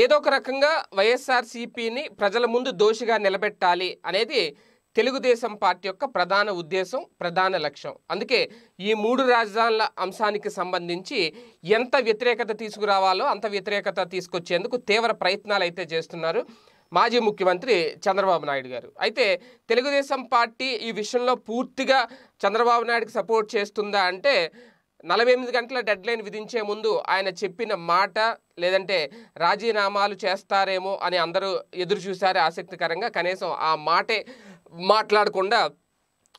ఏదో ఒక రకంగా వైఎస్ఆర్సీపీని ప్రజల ముందు దోషిగా నిలబెట్టాలి అనేది తెలుగుదేశం పార్టీ యొక్క ప్రధాన ఉద్దేశం ప్రధాన లక్ష్యం అందుకే ఈ మూడు రాజధానుల అంశానికి సంబంధించి ఎంత వ్యతిరేకత తీసుకురావాలో అంత వ్యతిరేకత తీసుకొచ్చేందుకు తీవ్ర ప్రయత్నాలు అయితే చేస్తున్నారు మాజీ ముఖ్యమంత్రి చంద్రబాబు నాయుడు గారు అయితే తెలుగుదేశం పార్టీ ఈ విషయంలో పూర్తిగా చంద్రబాబు నాయుడుకి సపోర్ట్ చేస్తుందా అంటే నలభై ఎనిమిది గంటల డెడ్ లైన్ విధించే ముందు ఆయన చెప్పిన మాట లేదంటే రాజీనామాలు చేస్తారేమో అని అందరూ ఎదురు చూశారు ఆసక్తికరంగా కనీసం ఆ మాటే మాట్లాడకుండా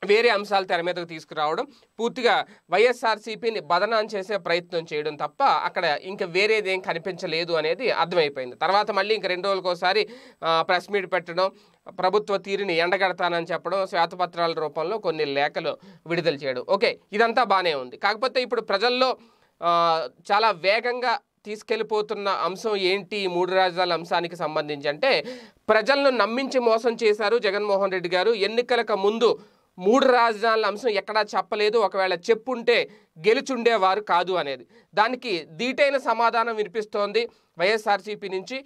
వేరే అంశాలు తెర మీదకు తీసుకురావడం పూర్తిగా వైఎస్ఆర్సీపీని బదనాం చేసే ప్రయత్నం చేయడం తప్ప అక్కడ ఇంకా వేరేదేం కనిపించలేదు అనేది అర్థమైపోయింది తర్వాత మళ్ళీ ఇంక రెండు రోజులకోసారి ప్రెస్ మీట్ పెట్టడం ప్రభుత్వ తీరుని ఎండగడతానని చెప్పడం శ్వేతపత్రాల రూపంలో కొన్ని లేఖలు విడుదల చేయడం ఓకే ఇదంతా బాగానే ఉంది కాకపోతే ఇప్పుడు ప్రజల్లో చాలా వేగంగా తీసుకెళ్ళిపోతున్న అంశం ఏంటి ఈ మూడు రాజధానుల అంశానికి సంబంధించి అంటే ప్రజలను నమ్మించి మోసం చేశారు జగన్మోహన్ రెడ్డి గారు ఎన్నికలకు ముందు మూడు రాజధానుల అంశం ఎక్కడా చెప్పలేదు ఒకవేళ చెప్పుంటే గెలుచుండేవారు కాదు అనేది దానికి దీటైన సమాధానం వినిపిస్తోంది వైఎస్ఆర్సీపీ నుంచి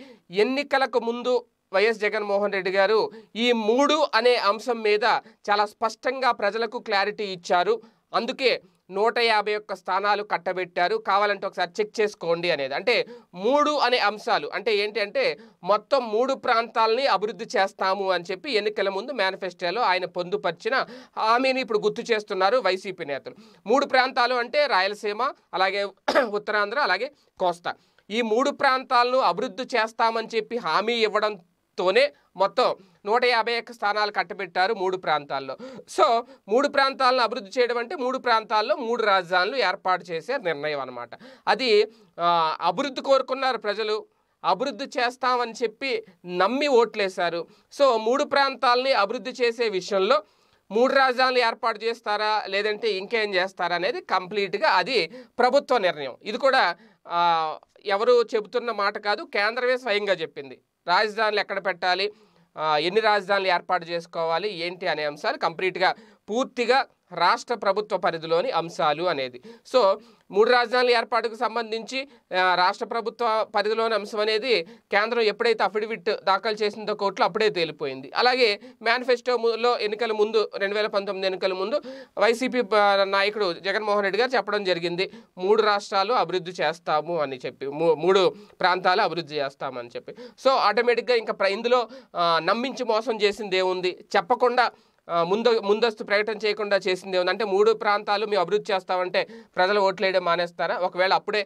ఎన్నికలకు ముందు వైఎస్ జగన్మోహన్ రెడ్డి గారు ఈ మూడు అనే అంశం మీద చాలా స్పష్టంగా ప్రజలకు క్లారిటీ ఇచ్చారు అందుకే నూట యాభై ఒక్క స్థానాలు కట్టబెట్టారు కావాలంటే ఒకసారి చెక్ చేసుకోండి అనేది అంటే మూడు అనే అంశాలు అంటే ఏంటంటే మొత్తం మూడు ప్రాంతాలని అభివృద్ధి చేస్తాము అని చెప్పి ఎన్నికల ముందు మేనిఫెస్టోలో ఆయన పొందుపరిచిన హామీని ఇప్పుడు గుర్తు చేస్తున్నారు వైసీపీ నేతలు మూడు ప్రాంతాలు అంటే రాయలసీమ అలాగే ఉత్తరాంధ్ర అలాగే కోస్తా ఈ మూడు ప్రాంతాలను అభివృద్ధి చేస్తామని చెప్పి హామీ ఇవ్వడం తోనే మొత్తం నూట యాభై ఒక్క స్థానాలు కట్టబెట్టారు మూడు ప్రాంతాల్లో సో మూడు ప్రాంతాలను అభివృద్ధి చేయడం అంటే మూడు ప్రాంతాల్లో మూడు రాజధానులు ఏర్పాటు చేసే నిర్ణయం అనమాట అది అభివృద్ధి కోరుకున్నారు ప్రజలు అభివృద్ధి చేస్తామని చెప్పి నమ్మి ఓట్లేశారు సో మూడు ప్రాంతాలని అభివృద్ధి చేసే విషయంలో మూడు రాజధానులు ఏర్పాటు చేస్తారా లేదంటే ఇంకేం చేస్తారా అనేది కంప్లీట్గా అది ప్రభుత్వ నిర్ణయం ఇది కూడా ఎవరు చెబుతున్న మాట కాదు కేంద్రమే స్వయంగా చెప్పింది రాజధానులు ఎక్కడ పెట్టాలి ఎన్ని రాజధానులు ఏర్పాటు చేసుకోవాలి ఏంటి అనే అంశాలు కంప్లీట్గా పూర్తిగా రాష్ట్ర ప్రభుత్వ పరిధిలోని అంశాలు అనేది సో మూడు రాజధానుల ఏర్పాటుకు సంబంధించి రాష్ట్ర ప్రభుత్వ పరిధిలోని అంశం అనేది కేంద్రం ఎప్పుడైతే అఫిడవిట్ దాఖలు చేసిందో కోర్టులో అప్పుడే తేలిపోయింది అలాగే మేనిఫెస్టోలో ఎన్నికల ముందు రెండు వేల పంతొమ్మిది ఎన్నికల ముందు వైసీపీ నాయకుడు జగన్మోహన్ రెడ్డి గారు చెప్పడం జరిగింది మూడు రాష్ట్రాలు అభివృద్ధి చేస్తాము అని చెప్పి మూడు ప్రాంతాలు అభివృద్ధి చేస్తామని చెప్పి సో ఆటోమేటిక్గా ఇంకా ఇందులో నమ్మించి మోసం చేసింది ఏముంది చెప్పకుండా ముందు ముందస్తు ప్రకటన చేయకుండా చేసింది ఏమంటే మూడు ప్రాంతాలు మేము అభివృద్ధి చేస్తామంటే ప్రజలు ఓట్లేయడం మానేస్తారా ఒకవేళ అప్పుడే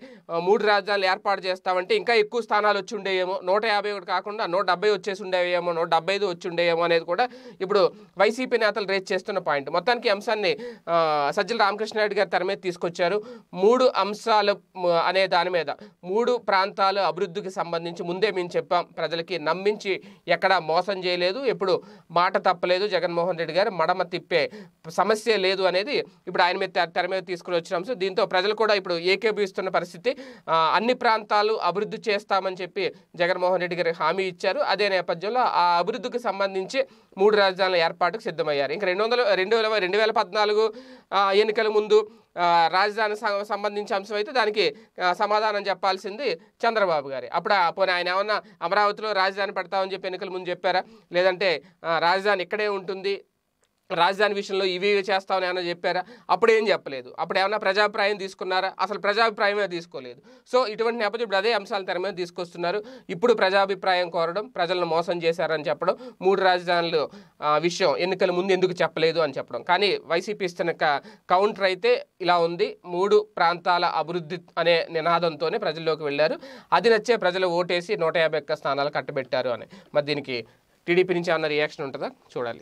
మూడు రాజధానులు ఏర్పాటు చేస్తామంటే ఇంకా ఎక్కువ స్థానాలు వచ్చి ఉండేయేమో నూట యాభై ఒకటి కాకుండా నూట డెబ్బై వచ్చేసి ఉండేవేమో నూట డెబ్బై ఐదు వచ్చి ఉండేయేమో అనేది కూడా ఇప్పుడు వైసీపీ నేతలు రేజ్ చేస్తున్న పాయింట్ మొత్తానికి అంశాన్ని సజ్జల రామకృష్ణారెడ్డి గారు తెర మీద తీసుకొచ్చారు మూడు అంశాలు అనే దాని మీద మూడు ప్రాంతాలు అభివృద్ధికి సంబంధించి ముందే మేము చెప్పాం ప్రజలకి నమ్మించి ఎక్కడా మోసం చేయలేదు ఎప్పుడు మాట తప్పలేదు జగన్మోహన్ రెడ్డి రెడ్డి గారు మడమ తిప్పే సమస్య లేదు అనేది ఇప్పుడు ఆయన మీద తెర మీద తీసుకుని వచ్చిన అంశం దీంతో ప్రజలు కూడా ఇప్పుడు ఏకేబీస్తున్న పరిస్థితి అన్ని ప్రాంతాలు అభివృద్ధి చేస్తామని చెప్పి జగన్మోహన్ రెడ్డి గారు హామీ ఇచ్చారు అదే నేపథ్యంలో ఆ అభివృద్ధికి సంబంధించి మూడు రాజధానుల ఏర్పాటుకు సిద్ధమయ్యారు ఇంకా రెండు వందల రెండు వేల రెండు వేల పద్నాలుగు ఎన్నికల ముందు రాజధాని సంబంధించిన అంశం అయితే దానికి సమాధానం చెప్పాల్సింది చంద్రబాబు గారి అప్పుడు పోనీ ఆయన ఏమన్నా అమరావతిలో రాజధాని పెడతామని చెప్పి ఎన్నికల ముందు చెప్పారా లేదంటే రాజధాని ఇక్కడే ఉంటుంది రాజధాని విషయంలో ఇవి ఇవి చేస్తామని ఏమైనా చెప్పారా అప్పుడు ఏం చెప్పలేదు అప్పుడు ఏమైనా ప్రజాభిప్రాయం తీసుకున్నారా అసలు ప్రజాభిప్రాయమే తీసుకోలేదు సో ఇటువంటి నేపథ్యంలో అదే అంశాలు తెర మీద తీసుకొస్తున్నారు ఇప్పుడు ప్రజాభిప్రాయం కోరడం ప్రజలను మోసం చేశారని చెప్పడం మూడు రాజధానులు విషయం ఎన్నికల ముందు ఎందుకు చెప్పలేదు అని చెప్పడం కానీ వైసీపీ ఇస్తున్న కౌంటర్ అయితే ఇలా ఉంది మూడు ప్రాంతాల అభివృద్ధి అనే నినాదంతోనే ప్రజల్లోకి వెళ్ళారు అది నచ్చే ప్రజలు ఓటేసి నూట యాభై ఒక్క స్థానాలు కట్టబెట్టారు అని మరి దీనికి టీడీపీ నుంచి ఏమన్నా రియాక్షన్ ఉంటుందా చూడాలి